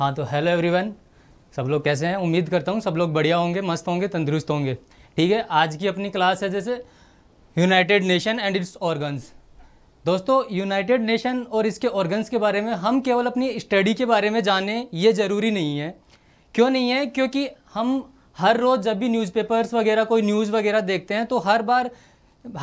हाँ तो hello everyone सब लोग कैसे हैं उम्मीद करता हूँ सब लोग बढ़िया होंगे मस्त होंगे तंदुरुस्त होंगे ठीक है आज की अपनी क्लास है जैसे united nation and its organs दोस्तों यूनाइटेड नेशन और इसके ऑर्गन्स के बारे में हम केवल अपनी स्टडी के बारे में जाने ये ज़रूरी नहीं है क्यों नहीं है क्योंकि हम हर रोज़ जब भी न्यूज़पेपर्स वगैरह कोई न्यूज़ वगैरह देखते हैं तो हर बार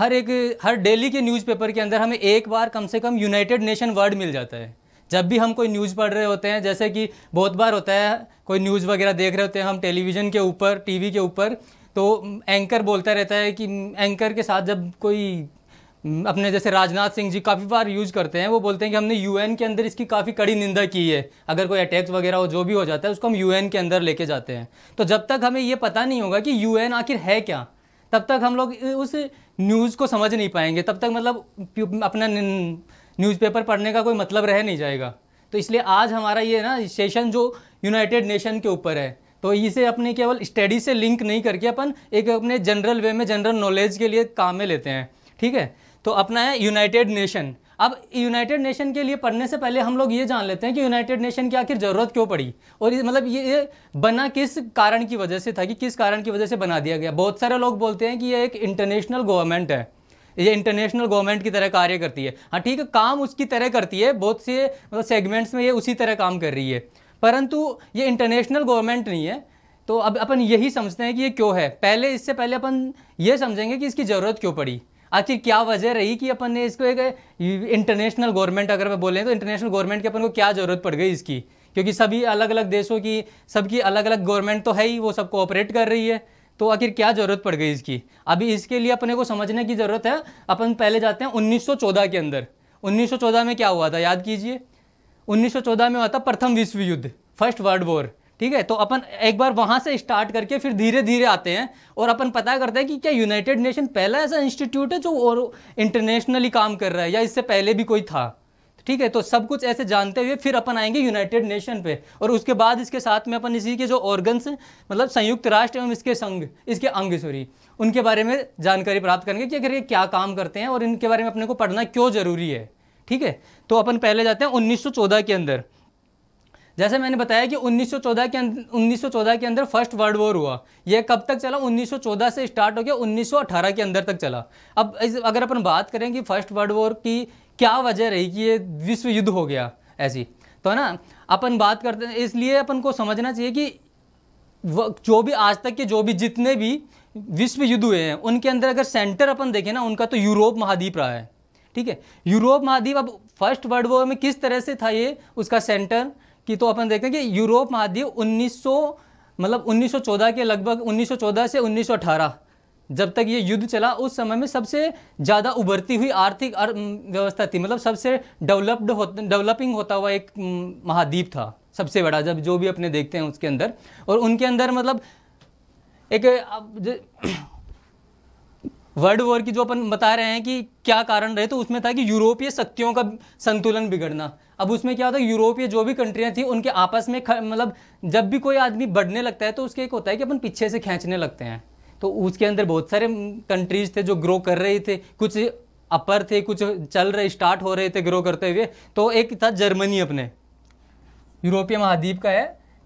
हर एक हर डेली के न्यूज़पेपर के अंदर हमें एक बार कम से कम यूनाइटेड नेशन वर्ड मिल जाता है जब भी हम कोई न्यूज़ पढ़ रहे होते हैं जैसे कि बहुत बार होता है कोई न्यूज़ वगैरह देख रहे होते हैं हम टेलीविज़न के ऊपर टीवी के ऊपर तो एंकर बोलता रहता है कि एंकर के साथ जब कोई हम्म, अपने जैसे राजनाथ सिंह जी काफ़ी बार यूज करते हैं वो बोलते हैं कि हमने यूएन के अंदर इसकी काफ़ी कड़ी निंदा की है अगर कोई अटैक्स वगैरह हो जो भी हो जाता है उसको हम यूएन के अंदर लेके जाते हैं तो जब तक हमें ये पता नहीं होगा कि यूएन आखिर है क्या तब तक हम लोग उस न्यूज़ को समझ नहीं पाएंगे तब तक मतलब अपना न्यूज़पेपर पढ़ने का कोई मतलब रह नहीं जाएगा तो इसलिए आज हमारा ये ना सेशन जो यूनाइटेड नेशन के ऊपर है तो इसे अपने केवल स्टडी से लिंक नहीं करके अपन एक अपने जनरल वे में जनरल नॉलेज के लिए काम में लेते हैं ठीक है तो अपना है यूनाइटेड नेशन अब यूनाइटेड नेशन के लिए पढ़ने से पहले हम लोग ये जान लेते हैं कि यूनाइटेड नेशन की आखिर ज़रूरत क्यों पड़ी और ये मतलब ये, ये बना किस कारण की वजह से था कि किस कारण की वजह से बना दिया गया बहुत सारे लोग बोलते हैं कि ये एक इंटरनेशनल गवर्नमेंट है ये इंटरनेशनल गवर्नमेंट की तरह कार्य करती है हाँ ठीक है काम उसकी तरह करती है बहुत से मतलब सेगमेंट्स में ये उसी तरह काम कर रही है परंतु ये इंटरनेशनल गवर्नमेंट नहीं है तो अब अपन यही समझते हैं कि ये क्यों है पहले इससे पहले अपन ये समझेंगे कि इसकी ज़रूरत क्यों पड़ी आखिर क्या वजह रही कि अपन ने इसको एक इंटरनेशनल गवर्नमेंट अगर मैं बोलें तो इंटरनेशनल गवर्नमेंट की अपन को क्या ज़रूरत पड़ गई इसकी क्योंकि सभी अलग अलग देशों की सबकी अलग अलग गवर्नमेंट तो है ही वो सब कोऑपरेट कर रही है तो आखिर क्या ज़रूरत पड़ गई इसकी अभी इसके लिए अपने को समझने की ज़रूरत है अपन पहले जाते हैं 1914 के अंदर 1914 में क्या हुआ था याद कीजिए 1914 में हुआ था प्रथम विश्व युद्ध फर्स्ट वर्ल्ड वॉर ठीक है तो अपन एक बार वहाँ से स्टार्ट करके फिर धीरे धीरे आते हैं और अपन पता करते हैं कि क्या यूनाइटेड नेशन पहला ऐसा इंस्टीट्यूट है जो और इंटरनेशनली काम कर रहा है या इससे पहले भी कोई था ठीक है तो सब कुछ ऐसे जानते हुए फिर अपन आएंगे यूनाइटेड नेशन पे और उसके बाद इसके साथ में अपन इसी के जो ऑर्गन्स मतलब संयुक्त राष्ट्र एवं इसके संघ इसके अंग सॉरी उनके बारे में जानकारी प्राप्त करेंगे कि अगर ये क्या काम करते हैं और इनके बारे में अपने को पढ़ना क्यों ज़रूरी है ठीक है तो अपन पहले जाते हैं उन्नीस के अंदर जैसे मैंने बताया कि 1914 के अंदर 1914 के अंदर फर्स्ट वर्ल्ड वॉर हुआ यह कब तक चला 1914 से स्टार्ट हो गया 1918 के अंदर तक चला अब इस अगर अपन बात करें कि फर्स्ट वर्ल्ड वॉर की क्या वजह रही कि ये विश्व युद्ध हो गया ऐसी तो है ना अपन बात करते हैं इसलिए अपन को समझना चाहिए कि जो भी आज तक के जो भी जितने भी विश्व युद्ध हुए हैं उनके अंदर अगर सेंटर अपन देखें ना उनका तो यूरोप महाद्वीप रहा है ठीक है यूरोप महाद्वीप अब फर्स्ट वर्ल्ड वॉर में किस तरह से था ये उसका सेंटर कि तो अपन देखें कि यूरोप महाद्वीप 1900 मतलब 1914 के लगभग 1914 से 1918 जब तक ये युद्ध चला उस समय में सबसे ज़्यादा उभरती हुई आर्थिक व्यवस्था थी मतलब सबसे डेवलप्ड हो डेवलपिंग होता हुआ एक महाद्वीप था सबसे बड़ा जब जो भी अपने देखते हैं उसके अंदर और उनके अंदर मतलब एक वर्ल्ड वॉर की जो अपन बता रहे हैं कि क्या कारण रहे तो उसमें था कि यूरोपीय शक्तियों का संतुलन बिगड़ना अब उसमें क्या होता है यूरोपीय जो भी कंट्रियाँ थी उनके आपस में मतलब जब भी कोई आदमी बढ़ने लगता है तो उसके एक होता है कि अपन पीछे से खींचने लगते हैं तो उसके अंदर बहुत सारे कंट्रीज थे जो ग्रो कर रहे थे कुछ अपर थे कुछ चल रहे स्टार्ट हो रहे थे ग्रो करते हुए तो एक था जर्मनी अपने यूरोपीय महाद्वीप का है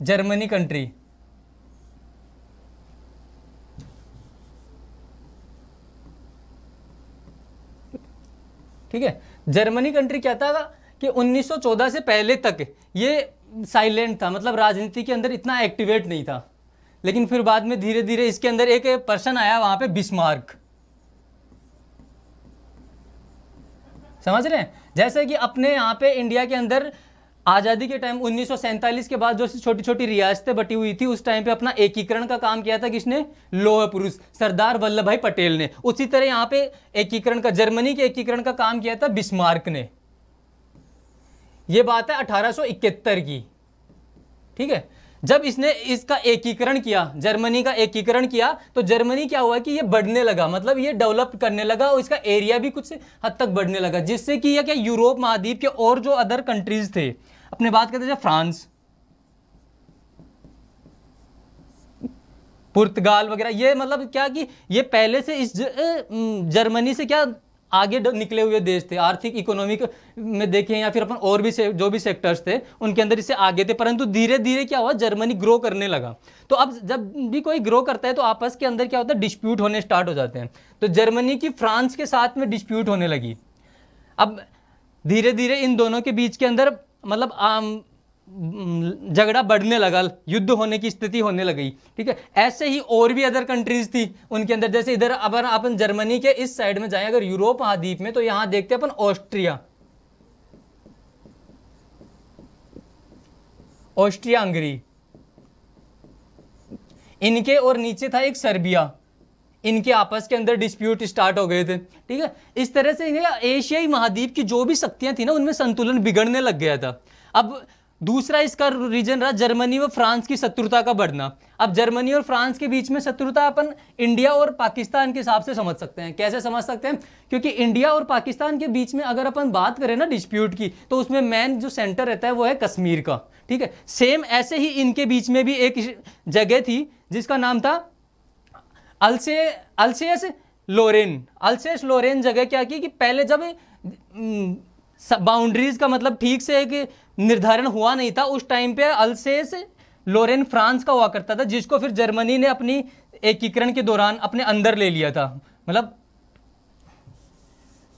जर्मनी कंट्री ठीक है जर्मनी कंट्री क्या था कि 1914 से पहले तक ये साइलेंट था मतलब राजनीति के अंदर इतना एक्टिवेट नहीं था लेकिन फिर बाद में धीरे धीरे इसके अंदर एक पर्सन आया वहां पे बिस्मार्क समझ रहे हैं जैसे कि अपने यहां पे इंडिया के अंदर आज़ादी के टाइम उन्नीस के बाद जो छोटी छोटी रियासतें बटी हुई थी उस टाइम पे अपना एकीकरण का काम किया था किसने लोह पुरुष सरदार वल्लभ भाई पटेल ने उसी तरह यहां पे एकीकरण का जर्मनी के एकीकरण का काम किया था बिस्मार्क ने यह बात है अठारह की ठीक है जब इसने इसका एकीकरण किया जर्मनी का एकीकरण किया तो जर्मनी क्या हुआ कि ये बढ़ने लगा मतलब ये डेवलप करने लगा और इसका एरिया भी कुछ हद तक बढ़ने लगा जिससे कि यह क्या यूरोप महाद्वीप के और जो अदर कंट्रीज थे अपने बात करते थे फ्रांस पुर्तगाल वगैरह ये मतलब क्या कि ये पहले से इस जर्मनी से क्या आगे निकले हुए देश थे आर्थिक इकोनॉमिक में देखें या फिर अपन और भी से, जो भी सेक्टर्स थे उनके अंदर इससे आगे थे परंतु धीरे धीरे क्या हुआ जर्मनी ग्रो करने लगा तो अब जब भी कोई ग्रो करता है तो आपस के अंदर क्या होता है डिस्प्यूट होने स्टार्ट हो जाते हैं तो जर्मनी की फ्रांस के साथ में डिस्प्यूट होने लगी अब धीरे धीरे इन दोनों के बीच के अंदर मतलब झगड़ा बढ़ने लगा युद्ध होने की स्थिति होने लगी ठीक है ऐसे ही और भी अदर कंट्रीज थी उनके अंदर जैसे इधर अगर अपन जर्मनी के इस साइड में जाए अगर यूरोप महाद्वीप में तो यहां देखते अपन ऑस्ट्रिया ऑस्ट्रिया हंगरी इनके और नीचे था एक सर्बिया इनके आपस के अंदर डिस्प्यूट स्टार्ट हो गए थे ठीक है इस तरह से एशियाई महाद्वीप की जो भी शक्तियां थी ना उनमें संतुलन बिगड़ने लग गया था अब दूसरा इसका रीजन रहा जर्मनी व फ्रांस की शत्रुता का बढ़ना अब जर्मनी और फ्रांस के बीच में शत्रुता अपन इंडिया और पाकिस्तान के हिसाब से समझ सकते हैं कैसे समझ सकते हैं क्योंकि इंडिया और पाकिस्तान के बीच में अगर अपन बात करें ना डिस्प्यूट की तो उसमें मेन जो सेंटर रहता है वो है कश्मीर का ठीक है सेम ऐसे ही इनके बीच में भी एक जगह थी जिसका नाम था अलसे अलसेस लोरेन अलसेस लोरेन जगह क्या की कि पहले जब बाउंड्रीज हम्म, का मतलब ठीक से एक निर्धारण हुआ नहीं था उस टाइम पे अलसेस लोरेन फ्रांस का हुआ करता था जिसको फिर जर्मनी ने अपनी एकीकरण के दौरान अपने अंदर ले लिया था मतलब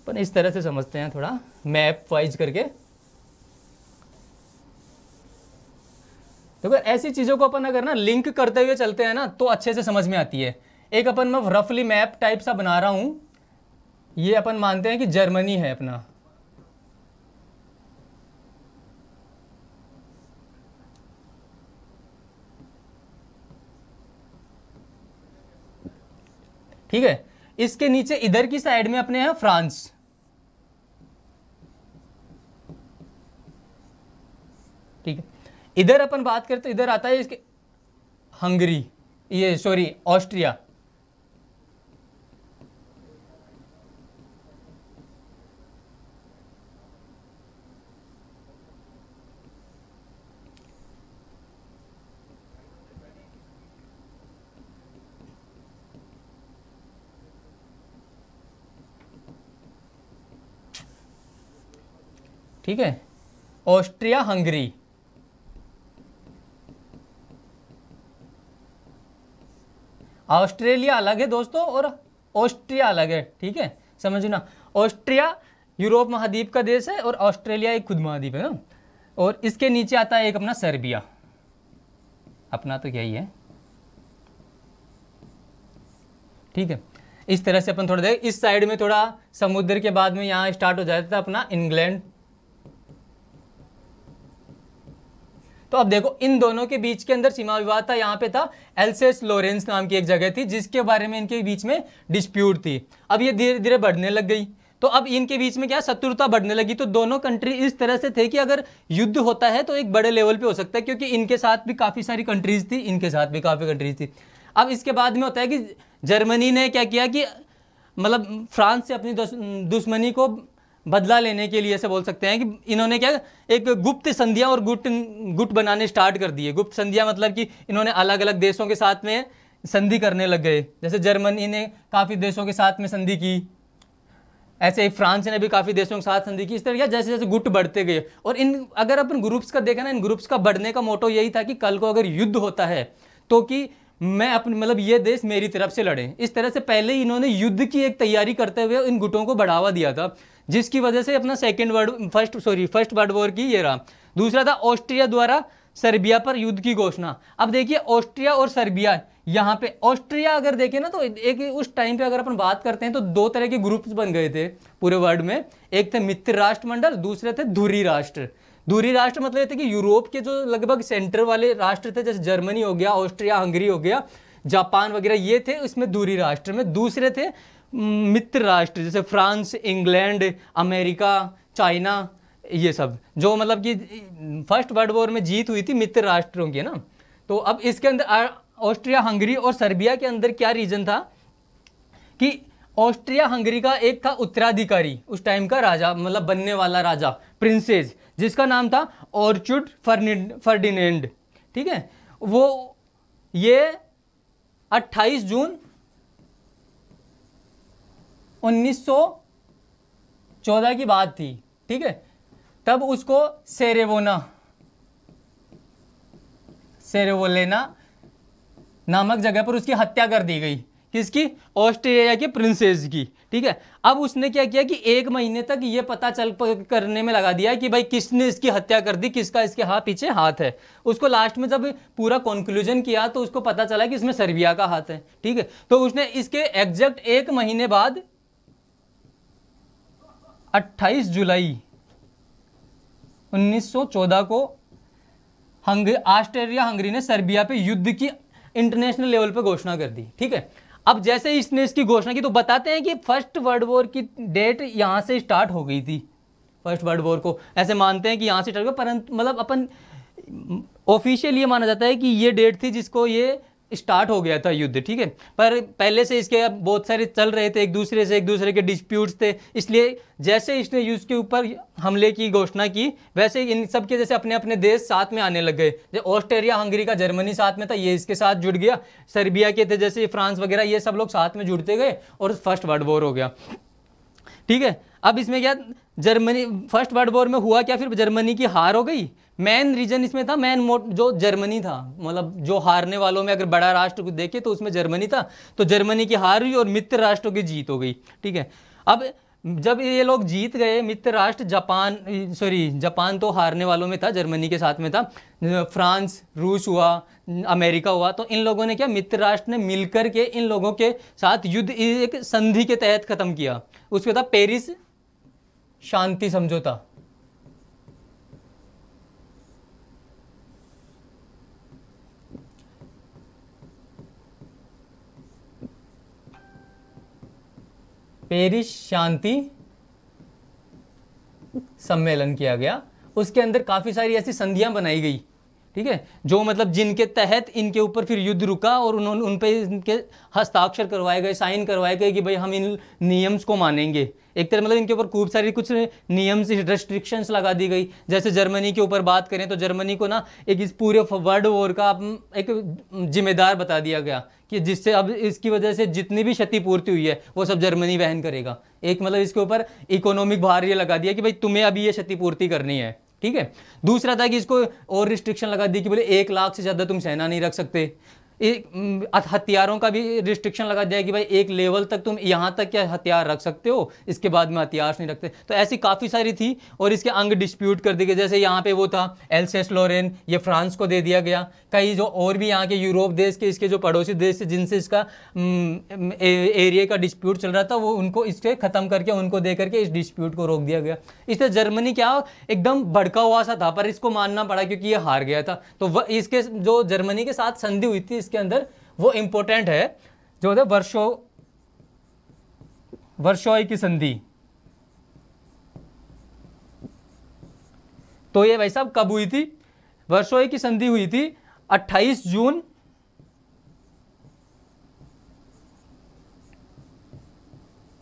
अपन इस तरह से समझते हैं थोड़ा मैप वाइज करके तो ऐसी चीज़ों को अपन अगर ना लिंक करते हुए चलते हैं ना तो अच्छे से समझ में आती है एक अपन मैं रफली मैप टाइप सा बना रहा हूँ ये अपन मानते हैं कि जर्मनी है अपना ठीक है इसके नीचे इधर की साइड में अपने हैं फ्रांस ठीक है इधर अपन बात करते इधर आता है इसके हंगरी ये सॉरी ऑस्ट्रिया ठीक है ऑस्ट्रिया हंगरी ऑस्ट्रेलिया अलग है दोस्तों और ऑस्ट्रिया अलग है ठीक है समझो ना ऑस्ट्रिया यूरोप महाद्वीप का देश है और ऑस्ट्रेलिया एक खुद महाद्वीप है ना और इसके नीचे आता है एक अपना सर्बिया अपना तो यही है ठीक है इस तरह से अपन थोड़ा देख इस साइड में थोड़ा समुद्र के बाद में यहाँ स्टार्ट हो जाता था अपना इंग्लैंड तो अब देखो इन दोनों के बीच के अंदर सीमा विवाद था यहाँ पे था एल्सेस लोरेंस नाम की एक जगह थी जिसके बारे में इनके बीच में डिस्प्यूट थी अब ये धीरे धीरे बढ़ने लग गई तो अब इनके बीच में क्या शत्रुता बढ़ने लगी तो दोनों कंट्री इस तरह से थे कि अगर युद्ध होता है तो एक बड़े लेवल पे हो सकता है क्योंकि इनके साथ भी काफ़ी सारी कंट्रीज थी इनके साथ भी काफ़ी कंट्रीज थी अब इसके बाद में होता है कि जर्मनी ने क्या किया कि मतलब फ्रांस से अपनी दुश्मनी को बदला लेने के लिए ऐसे बोल सकते हैं कि इन्होंने क्या एक गुप्त संधियां और गुट गुट बनाने स्टार्ट कर दिए गुप्त संधियां मतलब कि इन्होंने अलग अलग देशों के साथ में संधि करने लग गए जैसे जर्मनी ने काफ़ी देशों के साथ में संधि की ऐसे ही फ्रांस ने भी काफ़ी देशों के साथ संधि की इस तरह जैसे जैसे गुट बढ़ते गए और इन अगर अपन ग्रुप्स का देखें ना इन ग्रुप्स का बढ़ने का मोटो यही था कि कल को अगर युद्ध होता है तो कि मैं अपने मतलब ये देश मेरी तरफ से लड़ें इस तरह से पहले ही इन्होंने युद्ध की एक तैयारी करते हुए इन गुटों को बढ़ावा दिया था जिसकी वजह से अपना second world first sorry first world war की ये रहा दूसरा था ऑस्ट्रिया द्वारा सर्बिया पर युद्ध की घोषणा अब देखिए ऑस्ट्रिया और सर्बिया यहाँ पे ऑस्ट्रिया अगर देखें ना तो एक उस टाइम पे अगर अपन बात करते हैं तो दो तरह के ग्रुप्स बन गए थे पूरे वर्ल्ड में एक थे मित्र राष्ट्रमंडल दूसरे थे धुरी राष्ट्र धुरी राष्ट्र मतलब ये थे कि यूरोप के जो लगभग सेंटर वाले राष्ट्र थे जैसे जर्मनी हो गया ऑस्ट्रिया हंगरी हो गया जापान वगैरह ये थे उसमें धूरी राष्ट्र में दूसरे थे मित्र राष्ट्र जैसे फ्रांस इंग्लैंड अमेरिका चाइना ये सब जो मतलब कि फर्स्ट वर्ल्ड वॉर में जीत हुई थी मित्र राष्ट्रों की है ना तो अब इसके अंदर ऑस्ट्रिया हंगरी और सर्बिया के अंदर क्या रीजन था कि ऑस्ट्रिया हंगरी का एक था उत्तराधिकारी उस टाइम का राजा मतलब बनने वाला राजा प्रिंसेज जिसका नाम था ऑर्चुड फर्डिनेंड ठीक है वो ये 28 जून 1914 की बात थी ठीक है तब उसको सेरेवोना सेरेवोलेना नामक जगह पर उसकी हत्या कर दी गई किसकी ऑस्ट्रेलिया के प्रिंसेस की ठीक है अब उसने क्या किया कि एक महीने तक ये पता चल करने में लगा दिया कि भाई किसने इसकी हत्या कर दी किसका इसके हाथ पीछे हाथ है उसको लास्ट में जब पूरा कंक्लूजन किया तो उसको पता चला कि इसमें सर्बिया का हाथ है ठीक है तो उसने इसके एग्जैक्ट एक महीने बाद 28 जुलाई 1914 को हंग ऑस्ट्रेलिया हंगरी ने सर्बिया पे युद्ध की इंटरनेशनल लेवल पे घोषणा कर दी ठीक है अब जैसे इसने इसकी घोषणा की तो बताते हैं कि फर्स्ट वर्ल्ड वॉर की डेट यहाँ से स्टार्ट हो गई थी फर्स्ट वर्ल्ड वॉर को ऐसे मानते हैं कि यहाँ से स्टार्ट हुआ परंतु मतलब अपन ऑफिशियल ये माना जाता है कि ये डेट थी जिसको ये स्टार्ट हो गया था युद्ध ठीक है पर पहले से इसके अब बहुत सारे चल रहे थे एक दूसरे से एक दूसरे के डिस्प्यूट्स थे इसलिए जैसे इसने युद्ध के ऊपर हमले की घोषणा की वैसे इन सब के जैसे अपने अपने देश साथ में आने लग गए जैसे ऑस्ट्रेलिया हंगरी का जर्मनी साथ में था ये इसके साथ जुड़ गया सर्बिया के थे जैसे फ्रांस वगैरह ये सब लोग साथ में जुड़ते गए और फर्स्ट वर्ल्ड वॉर हो गया ठीक है अब इसमें क्या जर्मनी फर्स्ट वर्ल्ड वॉर में हुआ क्या फिर जर्मनी की हार हो गई मेन रीजन इसमें था मेन मोट जो जर्मनी था मतलब जो हारने वालों में अगर बड़ा राष्ट्र को देखे तो उसमें जर्मनी था तो जर्मनी की हार हुई और मित्र राष्ट्रों की जीत हो गई ठीक है अब जब ये लोग जीत गए मित्र राष्ट्र जापान सॉरी जापान तो हारने वालों में था जर्मनी के साथ में था फ्रांस रूस हुआ अमेरिका हुआ तो इन लोगों ने क्या मित्र राष्ट्र ने मिलकर के इन लोगों के साथ युद्ध एक संधि के तहत ख़त्म किया उसके था पेरिस शांति समझौता पेरिस शांति सम्मेलन किया गया उसके अंदर काफ़ी सारी ऐसी संधियां बनाई गई ठीक है जो मतलब जिनके तहत इनके ऊपर फिर युद्ध रुका और उन्होंने उन पर इनके हस्ताक्षर करवाए गए साइन करवाए गए कि भाई हम इन नियम्स को मानेंगे एक तरह मतलब इनके ऊपर खूब सारी कुछ नियम्स रेस्ट्रिक्शंस लगा दी गई जैसे जर्मनी के ऊपर बात करें तो जर्मनी को ना एक इस पूरे वर्ल्ड वॉर का एक जिम्मेदार बता दिया गया कि जिससे अब इसकी वजह से जितनी भी क्षतिपूर्ति हुई है वो सब जर्मनी वहन करेगा एक मतलब इसके ऊपर इकोनॉमिक भार ये लगा दिया कि भाई तुम्हें अभी ये क्षतिपूर्ति करनी है ठीक है दूसरा था कि इसको और रिस्ट्रिक्शन लगा दी कि बोले एक लाख से ज़्यादा तुम सेना नहीं रख सकते हथियारों का भी रिस्ट्रिक्शन लगा दिया कि भाई एक लेवल तक तुम यहाँ तक क्या हथियार रख सकते हो इसके बाद में हथियार नहीं रखते तो ऐसी काफ़ी सारी थी और इसके अंग डिस्प्यूट कर दिए गए जैसे यहाँ पे वो था एलसेस लोरेन ये फ्रांस को दे दिया गया कई जो और भी यहाँ के यूरोप देश के इसके जो पड़ोसी देश थे जिनसे इसका एरिया का डिस्प्यूट चल रहा था वो उनको इसके ख़त्म करके उनको दे करके इस डिस्प्यूट को रोक दिया गया इससे जर्मनी क्या एकदम भड़का हुआ सा था पर इसको मानना पड़ा क्योंकि ये हार गया था तो इसके जो जर्मनी के साथ संधि हुई थी इसके अंदर वो इंपॉर्टेंट है जो होता है वर्षो वर्षोई की संधि तो ये भाई साहब कब हुई थी वर्षोई की संधि हुई थी 28 जून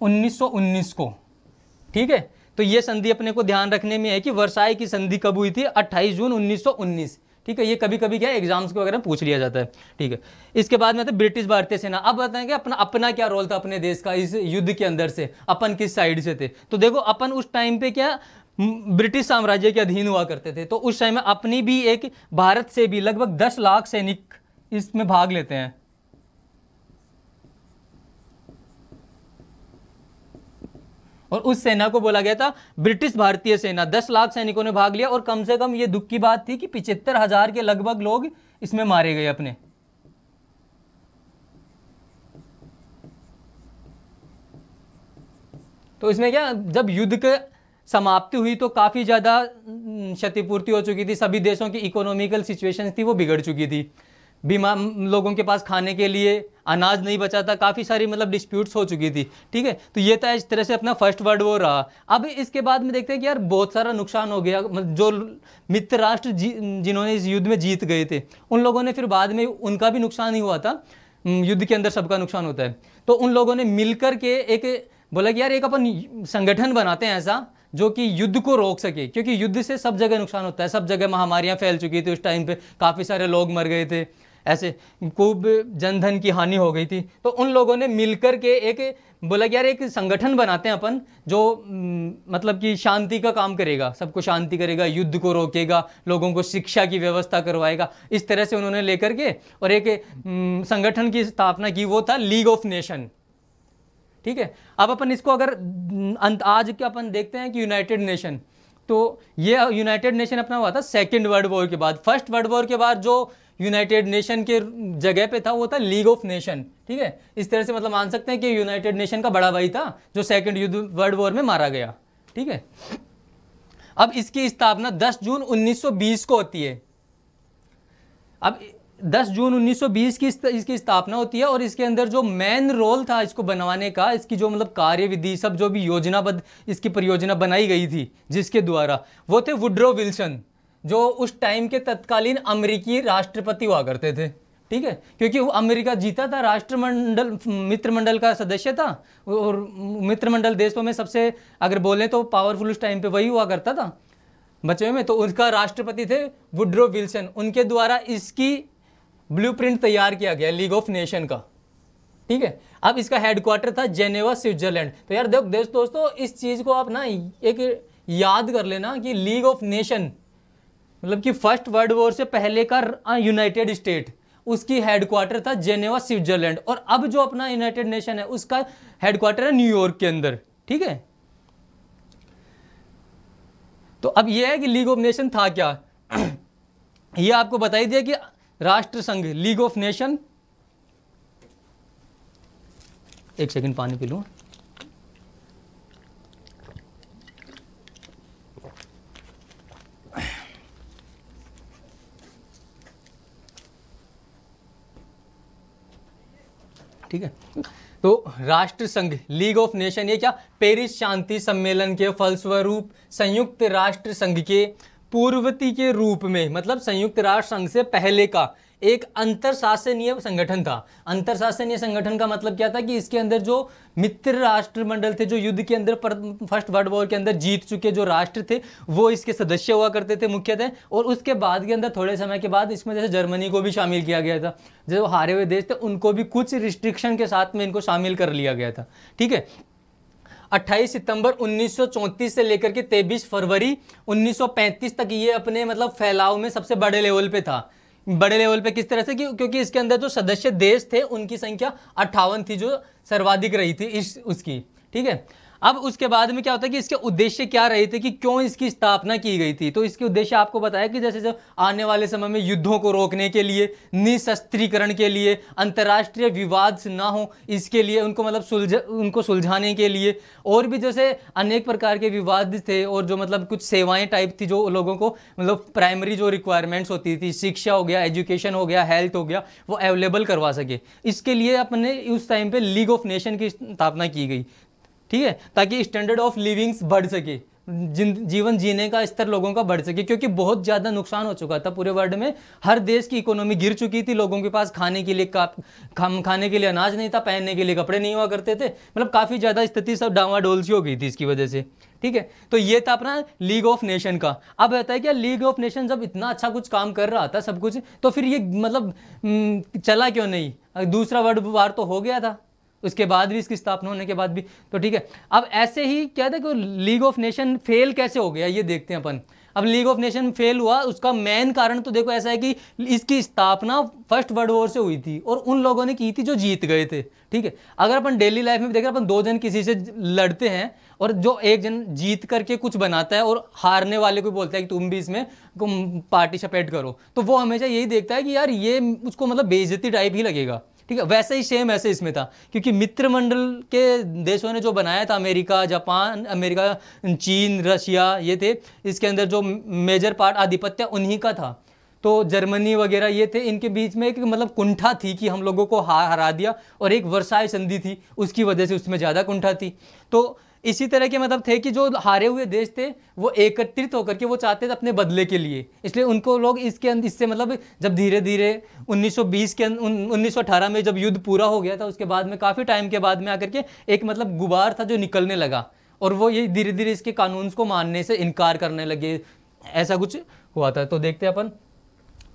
1919 को ठीक है तो ये संधि अपने को ध्यान रखने में है कि वर्षाई की संधि कब हुई थी 28 जून 1919 ठीक है ये कभी कभी क्या एग्जाम्स के वगैरह पूछ लिया जाता है ठीक है इसके बाद में आता ब्रिटिश भारतीय सेना अब बताएं कि अपना अपना क्या रोल था अपने देश का इस युद्ध के अंदर से अपन किस साइड से थे तो देखो अपन उस टाइम पे क्या ब्रिटिश साम्राज्य के अधीन हुआ करते थे तो उस टाइम में अपनी भी एक भारत से भी लगभग दस लाख सैनिक इसमें भाग लेते हैं और उस सेना को बोला गया था ब्रिटिश भारतीय सेना दस लाख सैनिकों ने भाग लिया और कम से कम ये दुख की बात थी कि पिछहत्तर हजार के लगभग लोग इसमें मारे गए अपने तो इसमें क्या जब युद्ध के समाप्ति हुई तो काफ़ी ज़्यादा क्षतिपूर्ति हो चुकी थी सभी देशों की इकोनॉमिकल सिचुएशन थी वो बिगड़ चुकी थी बीमार लोगों के पास खाने के लिए अनाज नहीं बचा था काफ़ी सारी मतलब डिस्प्यूट्स हो चुकी थी ठीक है तो ये था इस तरह से अपना फर्स्ट वर्ल्ड वो रहा अब इसके बाद में देखते हैं कि यार बहुत सारा नुकसान हो गया जो मित्र राष्ट्र जी जिन्होंने इस युद्ध में जीत गए थे उन लोगों ने फिर बाद में उनका भी नुकसान ही हुआ था युद्ध के अंदर सबका नुकसान होता है तो उन लोगों ने मिलकर के एक बोला कि यार एक अपन संगठन बनाते हैं ऐसा जो कि युद्ध को रोक सके क्योंकि युद्ध से सब जगह नुकसान होता है सब जगह महामारियाँ फैल चुकी थी उस टाइम पे काफ़ी सारे लोग मर गए थे ऐसे खूब जनधन की हानि हो गई थी तो उन लोगों ने मिलकर के एक बोला कि यार एक संगठन बनाते हैं अपन जो मतलब कि शांति का काम करेगा सबको शांति करेगा युद्ध को रोकेगा लोगों को शिक्षा की व्यवस्था करवाएगा इस तरह से उन्होंने लेकर के और एक संगठन की स्थापना की वो था लीग ऑफ नेशन ठीक है अब अपन इसको अगर अंत आज के अपन देखते हैं कि यूनाइटेड नेशन तो ये यूनाइटेड नेशन अपना हुआ था सेकेंड वर्ल्ड वॉर के बाद फर्स्ट वर्ल्ड वॉर के बाद जो यूनाइटेड नेशन के जगह पे था वो था लीग ऑफ नेशन ठीक है इस तरह से मतलब मान सकते हैं कि यूनाइटेड नेशन का बड़ा भाई था जो सेकेंड युद्ध वर्ल्ड वॉर में मारा गया ठीक है अब इसकी स्थापना 10 जून 1920 को होती है अब 10 जून 1920 की इसकी स्थापना होती है और इसके अंदर जो मेन रोल था इसको बनवाने का इसकी जो मतलब कार्यविधि सब जो भी योजनाबद्ध इसकी परियोजना बनाई गई थी जिसके द्वारा वो थे वुड्रो विल्सन जो उस टाइम के तत्कालीन अमेरिकी राष्ट्रपति हुआ करते थे ठीक है क्योंकि वो अमेरिका जीता था राष्ट्रमंडल मित्रमंडल का सदस्य था और मित्रमंडल देशों में सबसे अगर बोलें तो पावरफुल उस टाइम पे वही हुआ करता था बचे में तो उनका राष्ट्रपति थे वुड्रो विल्सन उनके द्वारा इसकी ब्लूप्रिंट तैयार किया गया लीग ऑफ नेशन का ठीक है अब इसका हेडक्वार्टर था जेनेवा स्विट्जरलैंड तो यार देखो दोस्तों इस चीज़ को आप ना एक याद कर लेना कि लीग ऑफ नेशन मतलब कि फर्स्ट वर्ल्ड वॉर से पहले का यूनाइटेड स्टेट उसकी हेडक्वार्टर था जेनेवा स्विट्जरलैंड और अब जो अपना यूनाइटेड नेशन है उसका हेडक्वार्टर है न्यूयॉर्क के अंदर ठीक है तो अब यह है कि लीग ऑफ नेशन था क्या यह आपको बताई दिया कि राष्ट्र संघ लीग ऑफ नेशन एक सेकंड पानी पी लूंगा ठीक है तो राष्ट्र संघ लीग ऑफ नेशन ये क्या पेरिस शांति सम्मेलन के फलस्वरूप संयुक्त राष्ट्र संघ के पूर्वती के रूप में मतलब संयुक्त राष्ट्र संघ से पहले का एक अंतर शासनीय संगठन था अंतर शासनीय संगठन का मतलब क्या था कि इसके अंदर जो मित्र राष्ट्रमंडल थे जो युद्ध के अंदर फर्स्ट वर्ल्ड वॉर के अंदर जीत चुके जो राष्ट्र थे वो इसके सदस्य हुआ करते थे मुख्यतः और उसके बाद के अंदर थोड़े समय के बाद इसमें जैसे जर्मनी को भी शामिल किया गया था जो हारे हुए देश थे उनको भी कुछ रिस्ट्रिक्शन के साथ में इनको शामिल कर लिया गया था ठीक है 28 सितंबर 1934 से लेकर के 23 फरवरी 1935 तक ये अपने मतलब फैलाव में सबसे बड़े लेवल पे था बड़े लेवल पे किस तरह से कि क्योंकि इसके अंदर जो सदस्य देश थे उनकी संख्या अट्ठावन थी जो सर्वाधिक रही थी इस उसकी ठीक है अब उसके बाद में क्या होता है कि इसके उद्देश्य क्या रहे थे कि क्यों इसकी स्थापना की गई थी तो इसके उद्देश्य आपको बताया कि जैसे जब आने वाले समय में युद्धों को रोकने के लिए निशस्त्रीकरण के लिए अंतर्राष्ट्रीय विवाद ना हो इसके लिए उनको मतलब सुलझ उनको सुलझाने के लिए और भी जैसे अनेक प्रकार के विवाद थे और जो मतलब कुछ सेवाएं टाइप थी जो लोगों को मतलब प्राइमरी जो रिक्वायरमेंट्स होती थी शिक्षा हो गया एजुकेशन हो गया हेल्थ हो गया वो अवेलेबल करवा सके इसके लिए अपने उस टाइम पर लीग ऑफ नेशन की स्थापना की गई ठीक है ताकि स्टैंडर्ड ऑफ लिविंग्स बढ़ सके जिन जीवन जीने का स्तर लोगों का बढ़ सके क्योंकि बहुत ज़्यादा नुकसान हो चुका था पूरे वर्ल्ड में हर देश की इकोनॉमी गिर चुकी थी लोगों के पास खाने के लिए का खा, खाने के लिए अनाज नहीं था पहनने के लिए कपड़े नहीं हुआ करते थे मतलब काफ़ी ज़्यादा स्थिति सब डावाडोल सी हो गई थी इसकी वजह से ठीक है तो ये था अपना लीग ऑफ नेशन का अब रहता है क्या लीग ऑफ नेशन जब इतना अच्छा कुछ काम कर रहा था सब कुछ तो फिर ये मतलब हम्म, चला क्यों नहीं दूसरा वर्ल्ड वार तो हो गया था उसके बाद भी इसकी स्थापना होने के बाद भी तो ठीक है अब ऐसे ही क्या था कि लीग ऑफ नेशन फेल कैसे हो गया ये देखते हैं अपन अब लीग ऑफ नेशन फेल हुआ उसका मेन कारण तो देखो ऐसा है कि इसकी स्थापना फर्स्ट वर्ल्ड वॉर से हुई थी और उन लोगों ने की थी जो जीत गए थे ठीक है अगर अपन डेली लाइफ में भी देखें अपन दो जन किसी से लड़ते हैं और जो एक जन जीत करके कुछ बनाता है और हारने वाले को बोलता है कि तुम भी इसमें पार्टिसिपेट करो तो वो हमेशा यही देखता है कि यार ये उसको मतलब बेजती टाइप ही लगेगा ठीक है वैसे ही सेम ऐसे इसमें था क्योंकि मित्र मंडल के देशों ने जो बनाया था अमेरिका जापान अमेरिका चीन रशिया ये थे इसके अंदर जो मेजर पार्ट आधिपत्य उन्हीं का था तो जर्मनी वगैरह ये थे इनके बीच में एक मतलब कुंठा थी कि हम लोगों को हार हरा दिया और एक वर्षाए संधि थी उसकी वजह से उसमें ज़्यादा कुंठा थी तो इसी तरह के मतलब थे कि जो हारे हुए देश थे वो एकत्रित होकर के वो चाहते थे अपने बदले के लिए इसलिए उनको लोग इसके अंदर इससे मतलब जब धीरे धीरे 1920 के अं, उन्नीस में जब युद्ध पूरा हो गया था उसके बाद में काफ़ी टाइम के बाद में आकर के एक मतलब गुबार था जो निकलने लगा और वो ये धीरे धीरे इसके कानून को मानने से इनकार करने लगे ऐसा कुछ हुआ था तो देखते अपन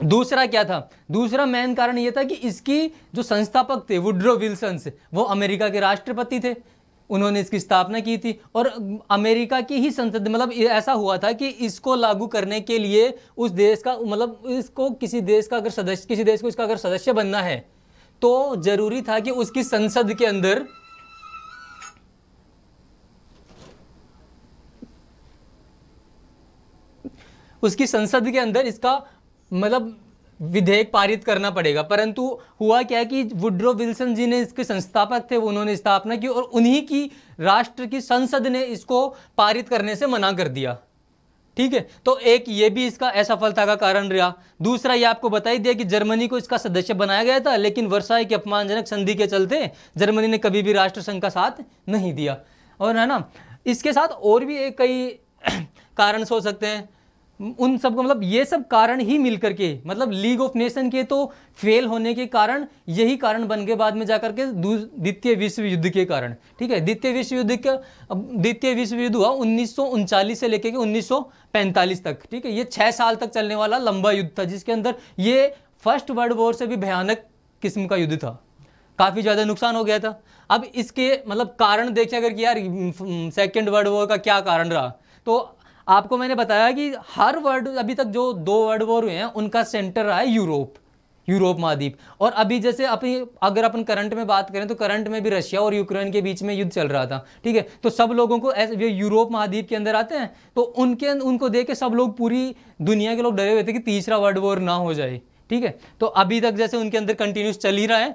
दूसरा क्या था दूसरा मेन कारण ये था कि इसकी जो संस्थापक थे वुड्रो विल्सन्स वो अमेरिका के राष्ट्रपति थे उन्होंने इसकी स्थापना की थी और अमेरिका की ही संसद मतलब ऐसा हुआ था कि इसको लागू करने के लिए उस देश का मतलब इसको किसी देश का अगर सदस्य किसी देश को इसका अगर सदस्य बनना है तो जरूरी था कि उसकी संसद के अंदर उसकी संसद के अंदर इसका मतलब विधेयक पारित करना पड़ेगा परंतु हुआ क्या कि वुड्रो विल्सन जी ने इसके संस्थापक थे उन्होंने स्थापना की और उन्हीं की राष्ट्र की संसद ने इसको पारित करने से मना कर दिया ठीक है तो एक ये भी इसका असफलता का कारण रहा दूसरा ये आपको बताई दिया कि जर्मनी को इसका सदस्य बनाया गया था लेकिन वर्षा के अपमानजनक संधि के चलते जर्मनी ने कभी भी राष्ट्रसंघ का साथ नहीं दिया और है ना इसके साथ और भी एक कई कारण सो सकते हैं उन सब को मतलब ये सब कारण ही मिलकर के मतलब लीग ऑफ नेशन के तो फेल होने के कारण यही कारण बन गए बाद में जाकर के द्वितीय विश्व युद्ध के कारण ठीक है द्वितीय विश्व युद्ध का द्वितीय विश्व युद्ध हुआ उन्नीस से लेकर के 1945 तक ठीक है ये छः साल तक चलने वाला लंबा युद्ध था जिसके अंदर ये फर्स्ट वर्ल्ड वॉर से भी भयानक किस्म का युद्ध था काफ़ी ज़्यादा नुकसान हो गया था अब इसके मतलब कारण देखें अगर कि यार सेकेंड वर्ल्ड वॉर का क्या कारण रहा तो आपको मैंने बताया कि हर वर्ड अभी तक जो दो वर्ड वॉर हुए हैं उनका सेंटर रहा है यूरोप यूरोप महाद्वीप और अभी जैसे अपनी अगर अपन करंट में बात करें तो करंट में भी रशिया और यूक्रेन के बीच में युद्ध चल रहा था ठीक है तो सब लोगों को ऐसे वे यूरोप महाद्वीप के अंदर आते हैं तो उनके उनको देख के सब लोग पूरी दुनिया के लोग डरे हुए थे कि तीसरा वर्ल्ड वॉर ना हो जाए ठीक है तो अभी तक जैसे उनके अंदर कंटिन्यूस चल ही रहा है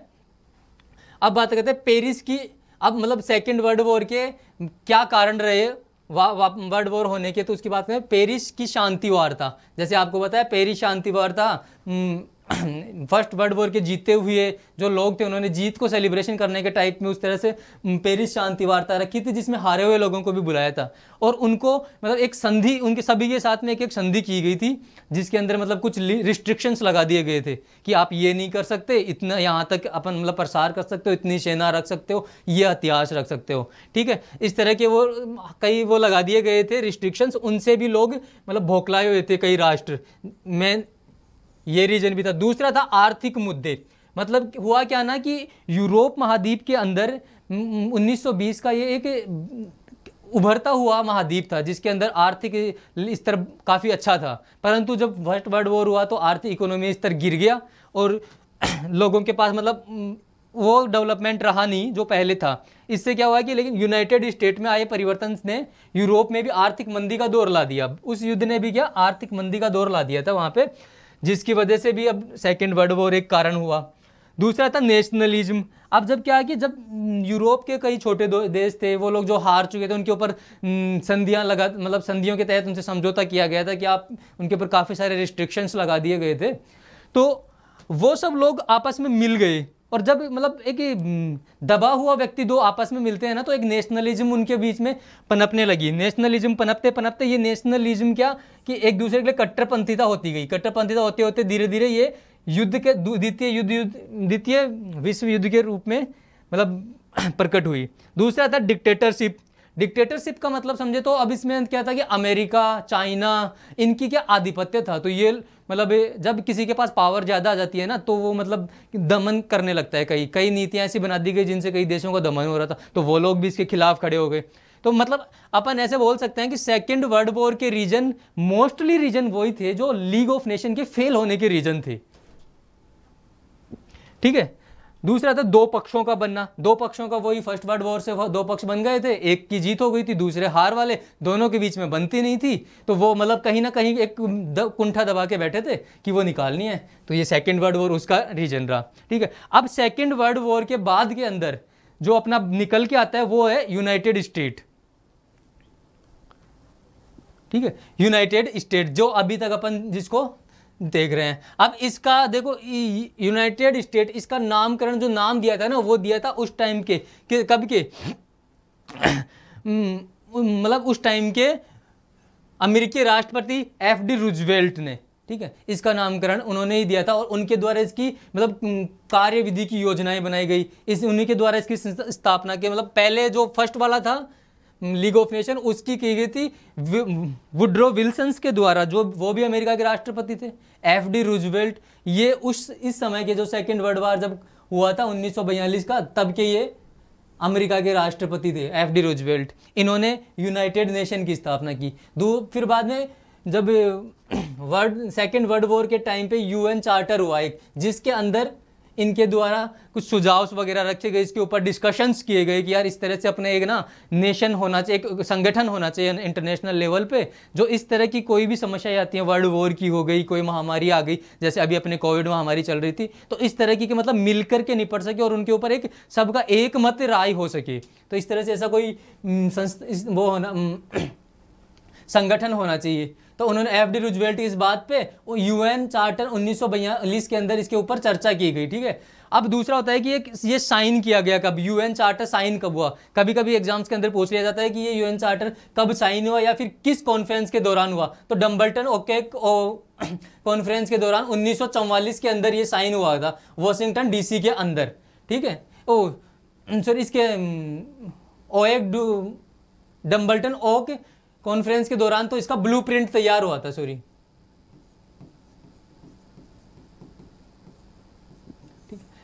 अब बात करते हैं पेरिस की अब मतलब सेकेंड वर्ल्ड वॉर के क्या कारण रहे वर्ल्ड वॉर होने के तो उसकी बात करें पेरिस की शांति वार्ता जैसे आपको बताया पेरिस शांति वार्ता फर्स्ट वर्ल्ड वॉर के जीते हुए जो लोग थे उन्होंने जीत को सेलिब्रेशन करने के टाइप में उस तरह से पेरिस शांति वार्ता रखी थी जिसमें हारे हुए लोगों को भी बुलाया था और उनको मतलब एक संधि उनके सभी के साथ में एक एक संधि की गई थी जिसके अंदर मतलब कुछ रिस्ट्रिक्शंस लगा दिए गए थे कि आप ये नहीं कर सकते इतना यहाँ तक अपन मतलब प्रसार कर सकते हो इतनी सेना रख सकते हो ये इतिहास रख सकते हो ठीक है इस तरह के वो कई वो लगा दिए गए थे रिस्ट्रिक्शंस उनसे भी लोग मतलब भोखलाए हुए थे कई राष्ट्र मैं ये रीजन भी था दूसरा था आर्थिक मुद्दे मतलब हुआ क्या ना कि यूरोप महाद्वीप के अंदर 1920 का ये एक उभरता हुआ महाद्वीप था जिसके अंदर आर्थिक स्तर काफ़ी अच्छा था परंतु जब फर्स्ट वर्ल्ड वॉर हुआ तो आर्थिक इकोनॉमी स्तर गिर गया और लोगों के पास मतलब वो डेवलपमेंट रहा नहीं जो पहले था इससे क्या हुआ कि लेकिन यूनाइटेड स्टेट में आए परिवर्तन ने यूरोप में भी आर्थिक मंदी का दौर ला दिया उस युद्ध ने भी क्या आर्थिक मंदी का दौर ला दिया था वहाँ पर जिसकी वजह से भी अब सेकेंड वर्ल्ड वॉर एक कारण हुआ दूसरा था नेशनलिज्म अब जब क्या है कि जब यूरोप के कई छोटे देश थे वो लोग जो हार चुके थे उनके ऊपर हम्म, संधियां लगा मतलब संधियों के तहत उनसे समझौता किया गया था कि आप उनके ऊपर काफ़ी सारे रिस्ट्रिक्शंस लगा दिए गए थे तो वो सब लोग आपस में मिल गए और जब मतलब एक हम्म, दबा हुआ व्यक्ति दो आपस में मिलते हैं ना तो एक नेशनलिज्म उनके बीच में पनपने लगी नेशनलिज्म पनपते पनपते ये नेशनलिज्म क्या कि एक दूसरे के लिए कट्टरपंथिता होती गई कट्टरपंथिता होते होते धीरे धीरे ये युद्ध के द्वितीय युद्ध युद्ध द्वितीय विश्व युद्ध के रूप में मतलब प्रकट हुई दूसरा था डिक्टेटरशिप डिक्टेटरशिप का मतलब समझे तो अब इसमें क्या था कि अमेरिका चाइना इनकी क्या आधिपत्य था तो ये मतलब जब किसी के पास पावर ज़्यादा आ जाती है ना तो वो मतलब दमन करने लगता है कई कई नीतियाँ ऐसी बना दी गई जिनसे कई देशों का दमन हो रहा था तो वो लोग भी इसके खिलाफ खड़े हो गए तो मतलब अपन ऐसे बोल सकते हैं कि सेकेंड वर्ल्ड वॉर के रीजन मोस्टली रीजन वही थे जो लीग ऑफ नेशन के फेल होने के रीजन थे ठीक है दूसरा था दो पक्षों का बनना दो पक्षों का वही फर्स्ट वर्ल्ड वॉर से दो पक्ष बन गए थे एक की जीत हो गई थी दूसरे हार वाले दोनों के बीच में बनती नहीं थी तो वो मतलब कहीं ना कहीं एक कुंठा दबा के बैठे थे कि वो निकालनी है तो ये सेकेंड वर्ल्ड वॉर उसका रीजन रहा ठीक है अब सेकेंड वर्ल्ड वॉर के बाद के अंदर जो अपना निकल के आता है वो है यूनाइटेड स्टेट ठीक है यूनाइटेड स्टेट जो अभी तक अपन जिसको देख रहे हैं अब इसका देखो यूनाइटेड स्टेट इसका नामकरण जो नाम दिया था ना वो दिया था उस टाइम के, कब के मतलब उस टाइम के अमेरिकी राष्ट्रपति एफ डी रुजवेल्ट ने ठीक है इसका नामकरण उन्होंने ही दिया था और उनके द्वारा इसकी मतलब कार्यविधि की योजनाएं बनाई गई इस उन्हीं के द्वारा इसकी स्थापना की मतलब पहले जो फर्स्ट वाला था लीग ऑफ नेशन उसकी की गई थी वुड्रो विल्सन्स के द्वारा जो वो भी अमेरिका के राष्ट्रपति थे एफ डी रूजवेल्ट ये उस इस समय के जो सेकेंड वर्ल्ड वार जब हुआ था 1942 का तब के ये अमेरिका के राष्ट्रपति थे एफ डी रूजवेल्ट इन्होंने यूनाइटेड नेशन की स्थापना की दो फिर बाद में जब वर्ल्ड सेकेंड वर्ल्ड वॉर के टाइम पे यूएन चार्टर हुआ एक जिसके अंदर इनके द्वारा कुछ सुझाव वगैरह रखे गए इसके ऊपर डिस्कशंस किए गए कि यार इस तरह से अपने एक ना नेशन होना चाहिए एक संगठन होना चाहिए इंटरनेशनल लेवल पे जो इस तरह की कोई भी समस्याएं आती हैं वर्ल्ड वॉर की हो गई कोई महामारी आ गई जैसे अभी अपने कोविड महामारी चल रही थी तो इस तरह की कि मतलब मिल करके निपट सके और उनके ऊपर एक सबका एक मत राय हो सके तो इस तरह से ऐसा कोई हम्म, वो होना हम्म, संगठन होना चाहिए तो उन्होंने एफ डी रुजवेल्ट इस बात पे वो यूएन चार्टर उन्नीस के अंदर इसके ऊपर चर्चा की गई ठीक है अब दूसरा होता है कि एक ये साइन किया गया कब यूएन चार्टर साइन कब हुआ कभी कभी एग्जाम्स के अंदर पूछ लिया जाता है कि ये यूएन चार्टर कब साइन हुआ या फिर किस कॉन्फ्रेंस के दौरान हुआ तो डम्बल्टन ओके कॉन्फ्रेंस के दौरान उन्नीस के अंदर ये साइन हुआ था वॉशिंगटन डी के अंदर ठीक है ओ सॉरी इसके ओ एक डम्बल्टन ओक कॉन्फ्रेंस के दौरान तो इसका ब्लूप्रिंट तैयार हुआ था सॉरी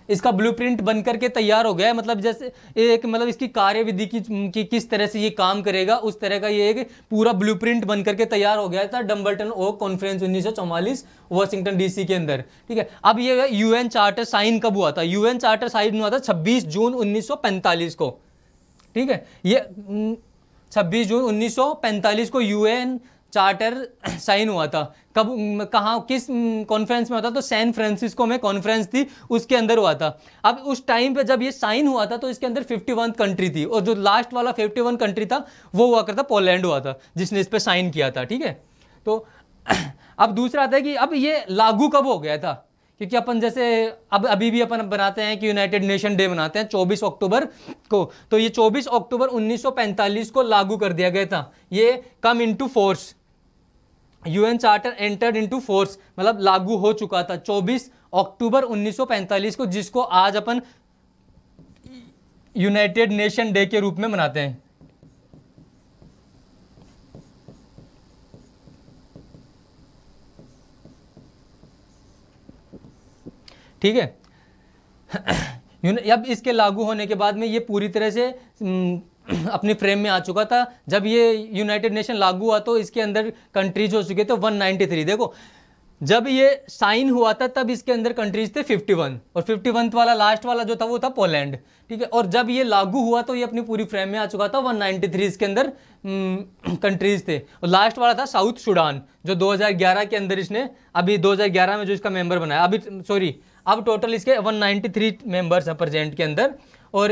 इसका ब्लूप्रिंट बन करके तैयार हो गया है मतलब जैसे एक मतलब इसकी कार्यविधि की, की किस तरह से ये काम करेगा उस तरह का ये एक पूरा ब्लूप्रिंट बनकर के तैयार हो गया था डम्बल्टन ओक कॉन्फ्रेंस उन्नीस वाशिंगटन डीसी के अंदर ठीक है अब ये यूएन चार्टर साइन कब हुआ था यूएन चार्टर साइन हुआ था छब्बीस जून उन्नीस को ठीक है ये छब्बीस जून 1945 को यूएन चार्टर साइन हुआ था कब कहाँ किस कॉन्फ्रेंस में होता तो सैन फ्रांसिस्को में कॉन्फ्रेंस थी उसके अंदर हुआ था अब उस टाइम पे जब ये साइन हुआ था तो इसके अंदर 51 कंट्री थी और जो लास्ट वाला 51 कंट्री था वो हुआ करता पोलैंड हुआ था जिसने इस पर साइन किया था ठीक है तो अब दूसरा आता है कि अब ये लागू कब हो गया था क्योंकि अपन जैसे अब अभी भी अपन बनाते हैं कि यूनाइटेड नेशन डे मनाते हैं 24 अक्टूबर को तो ये 24 अक्टूबर 1945 को लागू कर दिया गया था ये come into force UN charter entered into force मतलब लागू हो चुका था 24 अक्टूबर 1945 को जिसको आज अपन यूनाइटेड नेशन डे के रूप में मनाते हैं ठीक है अब इसके लागू होने के बाद में ये पूरी तरह से अपनी फ्रेम में आ चुका था जब ये यूनाइटेड नेशन लागू हुआ तो इसके अंदर कंट्रीज हो चुके थे 193 देखो जब ये साइन हुआ था तब इसके अंदर कंट्रीज थे 51 और 51 वाला लास्ट वाला जो था वो था पोलैंड ठीक है और जब ये लागू हुआ तो ये अपनी पूरी फ्रेम में आ चुका था 193 इसके अंदर कंट्रीज थे और लास्ट वाला था साउथ सूडान जो 2011 के अंदर इसने अभी 2011 में जो इसका मेंबर बनाया अभी सॉरी अब टोटल इसके 193 मेंबर्स हैं प्रजेंट के अंदर और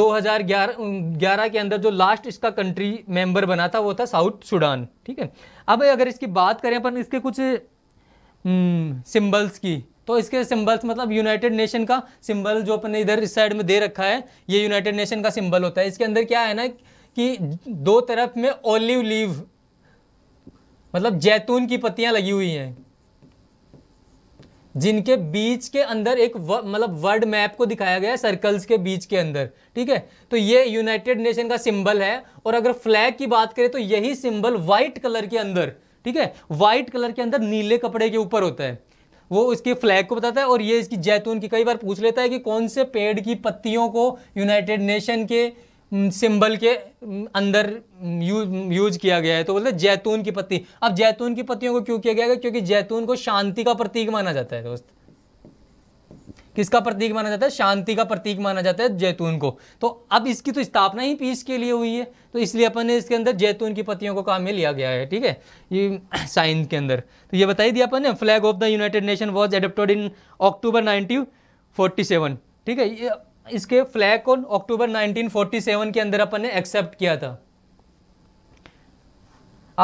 2011 के अंदर जो लास्ट इसका कंट्री मेंबर बना था वो था साउथ सूडान ठीक है अब अगर इसकी बात करें अपन इसके कुछ सिंबल्स हम्म, की तो इसके सिंबल्स मतलब यूनाइटेड नेशन का सिंबल जो अपने इधर इस साइड में दे रखा है ये यूनाइटेड नेशन का सिंबल होता है इसके अंदर क्या है ना कि दो तरफ में ओलिव लीव मतलब जैतून की पत्तियां लगी हुई हैं जिनके बीच के अंदर एक मतलब वर्ल्ड मैप को दिखाया गया है सर्कल्स के बीच के अंदर ठीक है तो ये यूनाइटेड नेशन का सिंबल है और अगर फ्लैग की बात करें तो यही सिंबल वाइट कलर के अंदर ठीक है व्हाइट कलर के अंदर नीले कपड़े के ऊपर होता है वो उसके फ्लैग को बताता है और ये इसकी जैतून की कई बार पूछ लेता है कि कौन से पेड़ की पत्तियों को यूनाइटेड नेशन के सिंबल के अंदर यूज यूज किया गया है तो बोलते जैतून की पत्ती अब जैतून की पत्तियों को क्यों किया गया है क्योंकि जैतून को शांति का प्रतीक माना जाता है दोस्त किसका प्रतीक माना जाता है शांति का प्रतीक माना जाता है जैतून को तो अब इसकी तो स्थापना ही पीस के लिए हुई है तो इसलिए अपन ने इसके अंदर जैतून की पत्तियों को काम में लिया गया है ठीक है ये साइंस के अंदर तो ये बताई दिया अपन ने flag of the united nation was adopted in October nineteen ठीक है ये इसके फ्लैग को अक्टूबर 1947 के अंदर अपन ने एक्सेप्ट किया था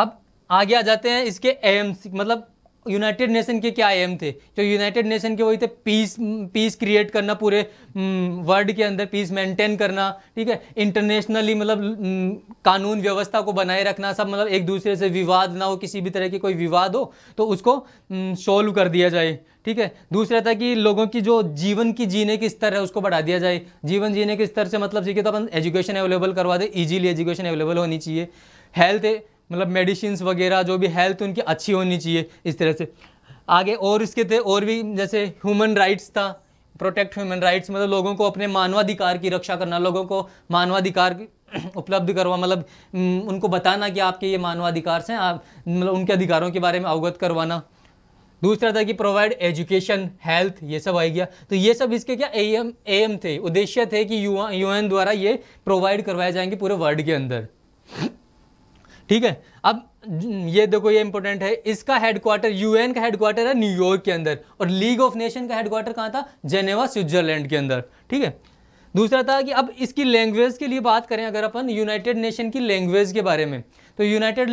अब आगे आ जाते हैं इसके एम्स मतलब यूनाइटेड नेशन के क्या एम थे जो यूनाइटेड नेशन के वही थे पीस पीस क्रिएट करना पूरे वर्ल्ड हम्म, के अंदर पीस मेंटेन करना ठीक है इंटरनेशनली मतलब हम्म, कानून व्यवस्था को बनाए रखना सब मतलब एक दूसरे से विवाद ना हो किसी भी तरह की कोई विवाद हो तो उसको सॉल्व हम्म, कर दिया जाए ठीक है दूसरा था कि लोगों की जो जीवन की जीने की स्तर है उसको बढ़ा दिया जाए जीवन जीने के स्तर से मतलब सीखे तो अपन एजुकेशन अवेलेबल करवा दे ईजीली एजुकेशन अवेलेबल होनी चाहिए हेल्थ मतलब मेडिसिन वगैरह जो भी हेल्थ उनकी अच्छी होनी चाहिए इस तरह से आगे और इसके थे और भी जैसे ह्यूमन राइट्स था प्रोटेक्ट ह्यूमन राइट्स मतलब लोगों को अपने मानवाधिकार की रक्षा करना लोगों को मानवाधिकार उपलब्ध करवा मतलब उनको बताना कि आपके ये मानवाधिकार हैं आप मतलब उनके अधिकारों के बारे में अवगत करवाना दूसरा था कि प्रोवाइड एजुकेशन हेल्थ ये सब आई गया तो ये सब इसके क्या एम एम थे उद्देश्य थे कि यू एन द्वारा ये प्रोवाइड करवाए जाएंगे पूरे वर्ल्ड के अंदर ठीक है अब ये देखो ये इंपॉर्टेंट है इसका हेडक्वार्टर यूएन का हेडक्वार्टर है न्यूयॉर्क के अंदर और लीग ऑफ नेशन का हेडक्वार्टर कहाँ था जेनेवा स्विट्जरलैंड के अंदर ठीक है दूसरा था कि अब इसकी लैंग्वेज के लिए बात करें अगर अपन यूनाइटेड नेशन की लैंग्वेज के बारे में तो यूनाइटेड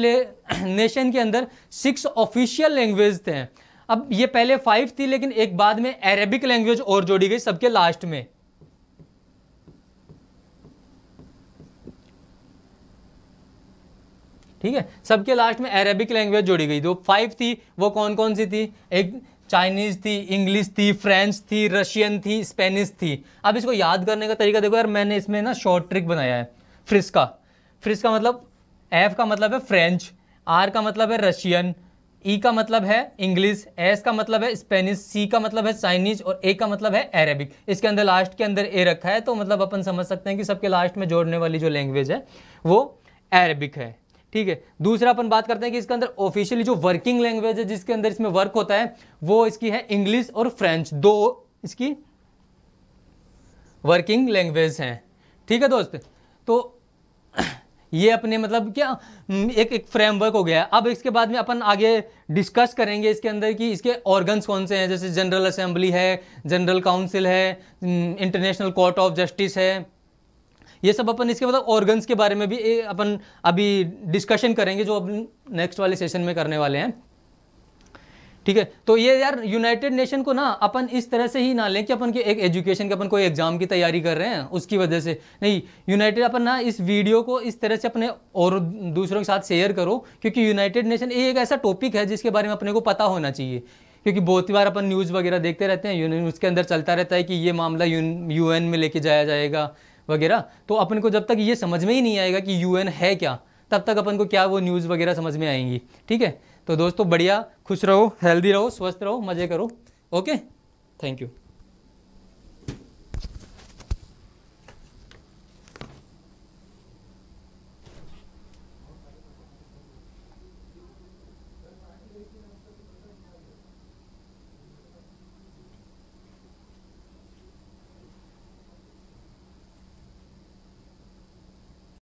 नेशन के अंदर सिक्स ऑफिशियल लैंग्वेज थे अब ये पहले फाइव थी लेकिन एक बाद में अरेबिक लैंग्वेज और जोड़ी गई सबके लास्ट में ठीक है सबके लास्ट में अरेबिक लैंग्वेज जोड़ी गई जो फाइव थी वो कौन कौन सी थी एक चाइनीज़ थी इंग्लिश थी फ्रेंच थी रशियन थी स्पेनिश थी अब इसको याद करने का तरीका देखो यार मैंने इसमें ना शॉर्ट ट्रिक बनाया है फ्रिस्का का मतलब एफ का मतलब है फ्रेंच आर का मतलब है रशियन ई e का मतलब है इंग्लिश एस का मतलब है स्पेनिश सी का मतलब है चाइनीज और ए का मतलब है अरेबिक इसके अंदर लास्ट के अंदर ए रखा है तो मतलब अपन समझ सकते हैं कि सबके लास्ट में जोड़ने वाली जो लैंग्वेज है वो अरेबिक है ठीक है दूसरा अपन बात करते हैं कि इसके अंदर ऑफिशियली जो वर्किंग लैंग्वेज है जिसके अंदर इसमें वर्क होता है वो इसकी है इंग्लिश और फ्रेंच दो इसकी वर्किंग लैंग्वेज हैं ठीक है दोस्त तो ये अपने मतलब क्या हम्म, एक एक फ्रेमवर्क हो गया अब इसके बाद में अपन आगे डिस्कस करेंगे इसके अंदर कि इसके ऑर्गन्स कौन से हैं जैसे जनरल असेंबली है जनरल काउंसिल है इंटरनेशनल कोर्ट ऑफ जस्टिस है ये सब अपन इसके मतलब ऑर्गन्स के बारे में भी अपन अभी डिस्कशन करेंगे जो अपन नेक्स्ट वाले सेशन में करने वाले हैं ठीक है तो ये यार यूनाइटेड नेशन को ना अपन इस तरह से ही ना लें कि अपन के एक एजुकेशन के अपन कोई एग्जाम की तैयारी कर रहे हैं उसकी वजह से नहीं यूनाइटेड अपन ना इस वीडियो को इस तरह से अपने और दूसरों के साथ शेयर करो क्योंकि यूनाइटेड नेशन एक ऐसा टॉपिक है जिसके बारे में अपने को पता होना चाहिए क्योंकि बहुत ही बार अपन न्यूज़ वगैरह देखते रहते हैं उसके अंदर चलता रहता है कि ये मामला यू में लेके जाया जाएगा वगैरह तो अपन को जब तक ये समझ में ही नहीं आएगा कि यूएन है क्या तब तक अपन को क्या वो न्यूज़ वगैरह समझ में आएंगी ठीक है तो दोस्तों बढ़िया खुश रहो हेल्दी रहो स्वस्थ रहो मज़े करो ओके थैंक यू